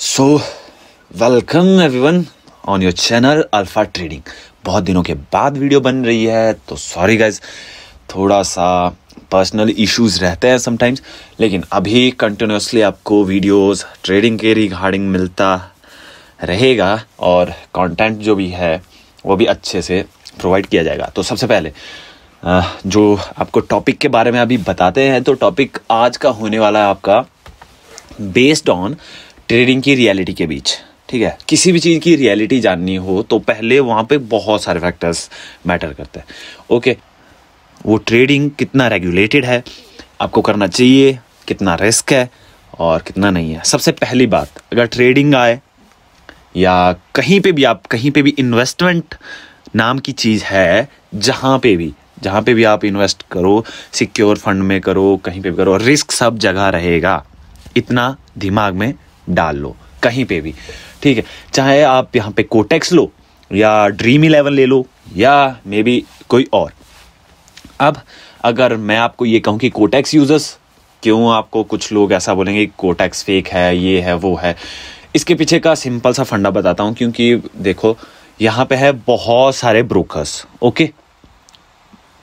So welcome everyone on your channel Alpha Trading बहुत दिनों के बाद वीडियो बन रही है तो सॉरी गाइज थोड़ा सा पर्सनल इश्यूज रहते हैं समटाइम्स लेकिन अभी कंटिन्यूसली आपको वीडियोस ट्रेडिंग के रिगार्डिंग मिलता रहेगा और कंटेंट जो भी है वो भी अच्छे से प्रोवाइड किया जाएगा तो सबसे पहले जो आपको टॉपिक के बारे में अभी बताते हैं तो टॉपिक आज का होने वाला है आपका बेस्ड ऑन ट्रेडिंग की रियलिटी के बीच ठीक है किसी भी चीज़ की रियलिटी जाननी हो तो पहले वहाँ पे बहुत सारे फैक्टर्स मैटर करते हैं ओके वो ट्रेडिंग कितना रेगुलेटेड है आपको करना चाहिए कितना रिस्क है और कितना नहीं है सबसे पहली बात अगर ट्रेडिंग आए या कहीं पे भी आप कहीं पे भी इन्वेस्टमेंट नाम की चीज़ है जहाँ पे भी जहाँ पे भी आप इन्वेस्ट करो सिक्योर फंड में करो कहीं पे भी करो रिस्क सब जगह रहेगा इतना दिमाग में डाल लो कहीं पे भी ठीक है चाहे आप यहाँ पे कोटेक्स लो या ड्रीम इलेवन ले लो या मे बी कोई और अब अगर मैं आपको ये कहूँ कि कोटेक्स यूज़र्स क्यों आपको कुछ लोग ऐसा बोलेंगे कोटेक्स फेक है ये है वो है इसके पीछे का सिंपल सा फंडा बताता हूँ क्योंकि देखो यहाँ पे है बहुत सारे ब्रोकर्स ओके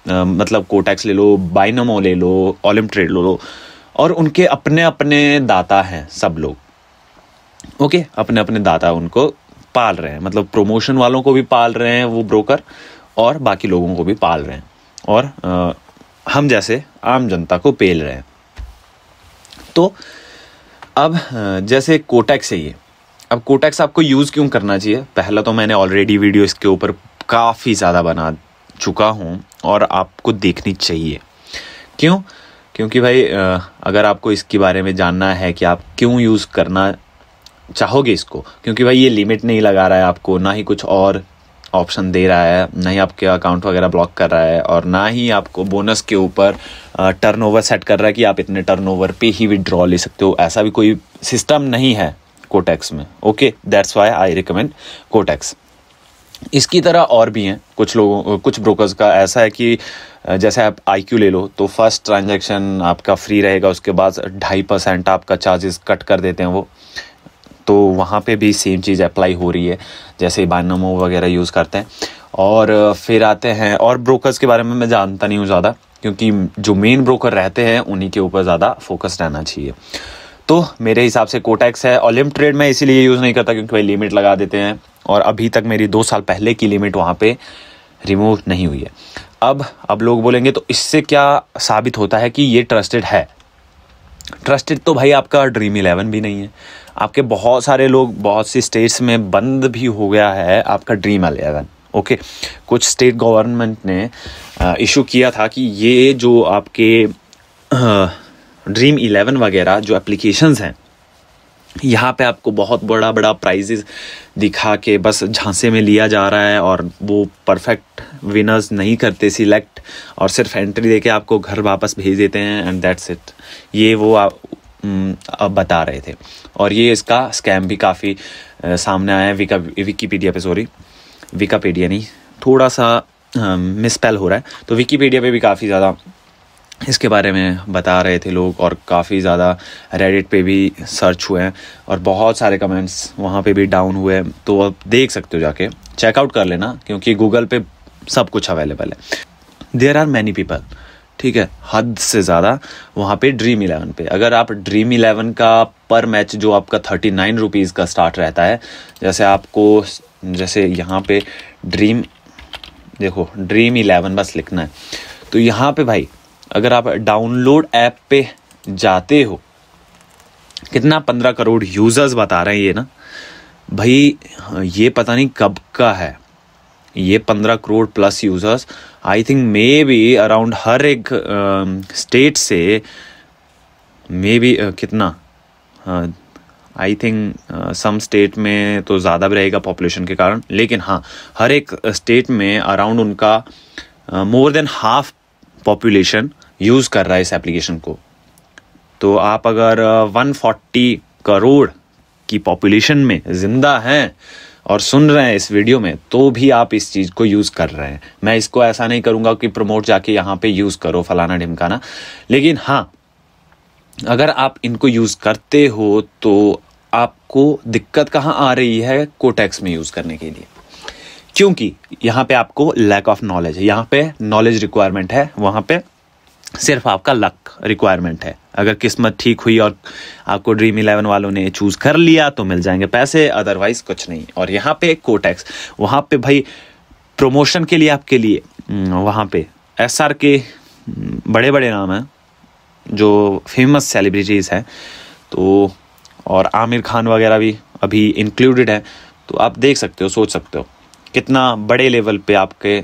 आ, मतलब कोटैक्स ले लो बाइनमो ले लो ओलिम ट्रेड लो लो और उनके अपने अपने दाता हैं सब लोग ओके अपने अपने दाता उनको पाल रहे हैं मतलब प्रमोशन वालों को भी पाल रहे हैं वो ब्रोकर और बाकी लोगों को भी पाल रहे हैं और आ, हम जैसे आम जनता को पेल रहे हैं तो अब जैसे कोटैक्स है ये अब कोटैक्स आपको यूज़ क्यों करना चाहिए पहला तो मैंने ऑलरेडी वीडियो इसके ऊपर काफ़ी ज़्यादा बना चुका हूँ और आपको देखनी चाहिए क्यों क्योंकि भाई अगर आपको इसके बारे में जानना है कि आप क्यों यूज़ करना चाहोगे इसको क्योंकि भाई ये लिमिट नहीं लगा रहा है आपको ना ही कुछ और ऑप्शन दे रहा है ना ही आपके अकाउंट वगैरह ब्लॉक कर रहा है और ना ही आपको बोनस के ऊपर टर्नओवर सेट कर रहा है कि आप इतने टर्नओवर पे ही विड्रॉ ले सकते हो ऐसा भी कोई सिस्टम नहीं है कोटैक्स में okay that's why I recommend Quotex इसकी तरह और भी हैं कुछ लोगों कुछ ब्रोकर्स का ऐसा है कि जैसे आप आई ले लो तो फर्स्ट ट्रांजैक्शन आपका फ्री रहेगा उसके बाद ढाई परसेंट आपका चार्जेस कट कर देते हैं वो तो वहाँ पे भी सेम चीज़ अप्लाई हो रही है जैसे बानमो वगैरह यूज़ करते हैं और फिर आते हैं और ब्रोकर्स के बारे में मैं जानता नहीं हूँ ज़्यादा क्योंकि जो मेन ब्रोकर रहते हैं उन्हीं के ऊपर ज़्यादा फोकस रहना चाहिए तो मेरे हिसाब से कोटैक्स है और लिम ट्रेड मैं इसीलिए यूज़ नहीं करता क्योंकि भाई लिमिट लगा देते हैं और अभी तक मेरी दो साल पहले की लिमिट वहाँ पर रिमूव नहीं हुई है अब अब लोग बोलेंगे तो इससे क्या साबित होता है कि ये ट्रस्टेड है ट्रस्टेड तो भाई आपका ड्रीम इलेवन भी नहीं है आपके बहुत सारे लोग बहुत सी स्टेट्स में बंद भी हो गया है आपका ड्रीम इलेवन ओके कुछ स्टेट गवर्नमेंट ने इशू किया था कि ये जो आपके ड्रीम इलेवन वगैरह जो एप्लीकेशंस हैं यहाँ पे आपको बहुत बड़ा बड़ा प्राइजेस दिखा के बस झांसे में लिया जा रहा है और वो परफेक्ट विनर्स नहीं करते सिलेक्ट और सिर्फ एंट्री देके आपको घर वापस भेज देते हैं एंड दैट्स इट ये वो आप, आप बता रहे थे और ये इसका स्कैम भी काफ़ी सामने आया है विका विकीपीडिया पे सॉरी विकापीडिया नहीं थोड़ा सा मिसपेल हो रहा है तो विकीपीडिया पे भी काफ़ी ज़्यादा इसके बारे में बता रहे थे लोग और काफ़ी ज़्यादा रेडिट पे भी सर्च हुए हैं और बहुत सारे कमेंट्स वहाँ पे भी डाउन हुए हैं तो आप देख सकते हो जाके चेकआउट कर लेना क्योंकि गूगल पे सब कुछ अवेलेबल है देर आर मैनी पीपल ठीक है हद से ज़्यादा वहाँ पे ड्रीम इलेवन पे अगर आप ड्रीम इलेवन का पर मैच जो आपका थर्टी नाइन रुपीज़ का स्टार्ट रहता है जैसे आपको जैसे यहाँ पे ड्रीम देखो ड्रीम इलेवन बस लिखना है तो यहाँ पे भाई अगर आप डाउनलोड ऐप पे जाते हो कितना पंद्रह करोड़ यूज़र्स बता रहे हैं ये ना भाई ये पता नहीं कब का है ये पंद्रह crore plus users I think maybe around हर एक स्टेट से मे बी कितना आई थिंक सम स्टेट में तो ज़्यादा भी रहेगा पॉपुलेशन के कारण लेकिन हाँ हर एक स्टेट में अराउंड उनका more than half population use कर रहा है इस एप्लीकेशन को तो आप अगर 140 करोड़ की पॉपुलेशन में ज़िंदा हैं और सुन रहे हैं इस वीडियो में तो भी आप इस चीज़ को यूज़ कर रहे हैं मैं इसको ऐसा नहीं करूँगा कि प्रमोट जाके यहाँ पे यूज़ करो फलाना ढिमकाना लेकिन हाँ अगर आप इनको यूज़ करते हो तो आपको दिक्कत कहाँ आ रही है कोटैक्स में यूज़ करने के लिए क्योंकि यहाँ पे आपको लैक ऑफ नॉलेज है यहाँ पे नॉलेज रिक्वायरमेंट है वहाँ पे सिर्फ आपका लक रिक्वायरमेंट है अगर किस्मत ठीक हुई और आपको ड्रीम इलेवन वालों ने चूज़ कर लिया तो मिल जाएंगे पैसे अदरवाइज कुछ नहीं और यहाँ पे कोटैक्स वहाँ पे भाई प्रमोशन के लिए आपके लिए हम्म, वहाँ पे एस के हम्म, बड़े बड़े नाम हैं जो फेमस सेलिब्रिटीज़ हैं तो और आमिर खान वगैरह भी अभी इंक्लूडेड हैं तो आप देख सकते हो सोच सकते हो कितना बड़े लेवल पे आपके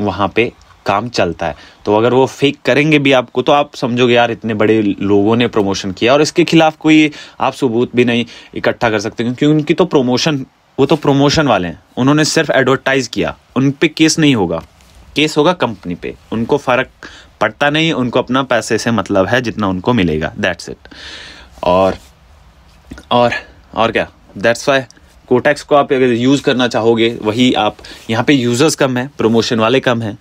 वहाँ पे काम चलता है तो अगर वो फेक करेंगे भी आपको तो आप समझोगे यार इतने बड़े लोगों ने प्रमोशन किया और इसके खिलाफ कोई आप सबूत भी नहीं इकट्ठा कर सकते क्योंकि उनकी तो प्रमोशन वो तो प्रमोशन वाले हैं उन्होंने सिर्फ एडवर्टाइज़ किया उन पर केस नहीं होगा केस होगा कंपनी पे उनको फ़र्क पड़ता नहीं उनको अपना पैसे से मतलब है जितना उनको मिलेगा दैट्स इट और और और क्या दैट्स वाई कोटैक्स को आप अगर यूज़ करना चाहोगे वही आप यहाँ पे यूज़र्स कम है प्रमोशन वाले कम हैं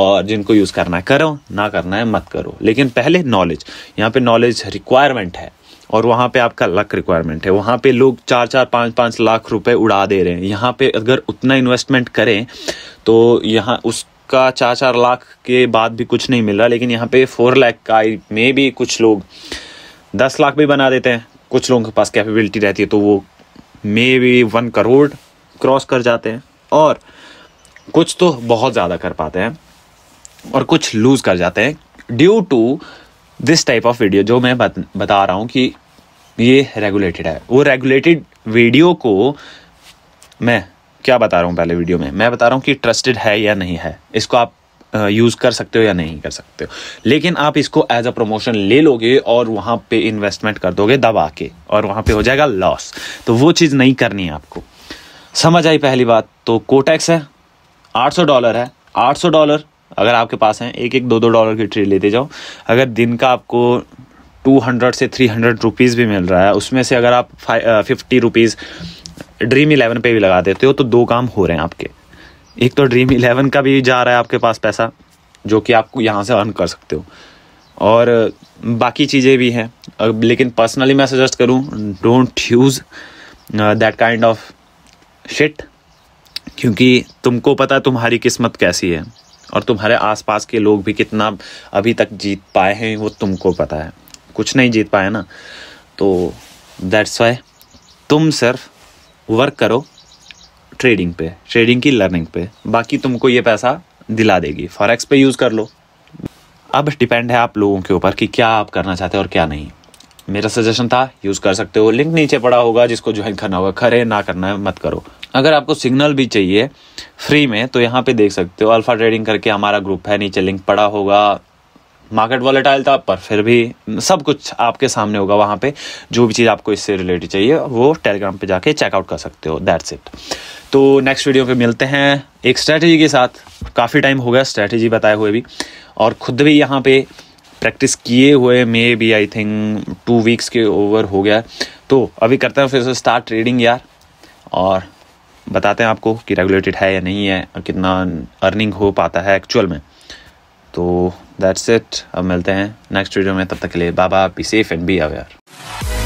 और जिनको यूज़ करना है करो ना करना है मत करो लेकिन पहले नॉलेज यहाँ पे नॉलेज रिक्वायरमेंट है और वहाँ पे आपका लक रिक्वायरमेंट है वहाँ पे लोग चार चार पाँच पाँच लाख रुपए उड़ा दे रहे हैं यहाँ पे अगर उतना इन्वेस्टमेंट करें तो यहाँ उस का चार चार लाख के बाद भी कुछ नहीं मिल रहा लेकिन यहाँ पे फोर लाख का में भी कुछ लोग दस लाख भी बना देते हैं कुछ लोगों के पास कैपेबिलिटी रहती है तो वो maybe one crore cross कर जाते हैं और कुछ तो बहुत ज़्यादा कर पाते हैं और कुछ लूज़ कर जाते हैं due to this type of video जो मैं बत, बता रहा हूँ कि ये रेगुलेटेड है वो रेगुलेटेड वीडियो को मैं क्या बता रहा हूँ पहले वीडियो में मैं बता रहा हूँ कि ट्रस्टेड है या नहीं है इसको आप यूज़ कर सकते हो या नहीं कर सकते हो लेकिन आप इसको एज अ प्रमोशन ले लोगे और वहाँ पे इन्वेस्टमेंट कर दोगे दबा के और वहाँ पे हो जाएगा लॉस तो वो चीज़ नहीं करनी है आपको समझ आई पहली बात तो कोटैक्स है 800 डॉलर है 800 डॉलर अगर आपके पास हैं एक एक दो दो डॉलर की ट्रेड लेते जाओ अगर दिन का आपको 200 से 300 हंड्रेड भी मिल रहा है उसमें से अगर आप फिफ्टी रुपीज़ ड्रीम इलेवन पे भी लगा देते हो तो दो काम हो रहे हैं आपके एक तो ड्रीम इलेवन का भी जा रहा है आपके पास पैसा जो कि आपको यहाँ से अर्न कर सकते हो और बाकी चीज़ें भी हैं लेकिन पर्सनली मैं सजेस्ट करूँ don't use that kind of shit क्योंकि तुमको पता है तुम्हारी किस्मत कैसी है और तुम्हारे आसपास के लोग भी कितना अभी तक जीत पाए हैं वो तुमको पता है कुछ नहीं जीत पाए ना तो दैट्स वाई तुम सिर्फ वर्क करो ट्रेडिंग पे ट्रेडिंग की लर्निंग पे बाकी तुमको ये पैसा दिला देगी फॉरेक्स पे यूज़ कर लो अब डिपेंड है आप लोगों के ऊपर कि क्या आप करना चाहते हो और क्या नहीं मेरा सजेशन था यूज़ कर सकते हो लिंक नीचे पड़ा होगा जिसको ज्वाइन करना होगा खरे ना करना है मत करो अगर आपको सिग्नल भी चाहिए फ्री में तो यहाँ पे देख सकते हो अल्फ़ा ट्रेडिंग करके हमारा ग्रुप है नीचे लिंक पड़ा होगा मार्केट वॉलेटाइल था पर फिर भी सब कुछ आपके सामने होगा वहाँ पे जो भी चीज़ आपको इससे रिलेटेड चाहिए वो टेलीग्राम पे जाके चेकआउट कर सकते हो दैट्स इट तो नेक्स्ट वीडियो पे मिलते हैं एक स्ट्रैटेजी के साथ काफ़ी टाइम हो गया स्ट्रैटेजी बताए हुए भी और ख़ुद भी यहाँ पे प्रैक्टिस किए हुए maybe I think two weeks के ओवर हो गया तो अभी करते हैं फिर से स्टार्ट ट्रेडिंग यार और बताते हैं आपको कि रेगुलेटेड है या नहीं है और कितना अर्निंग हो पाता है एक्चुअल में तो दैट्स इट अब मिलते हैं नेक्स्ट वीडियो में तब तक के लिए बाबा be safe and be aware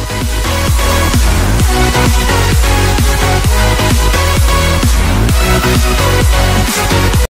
Thank you.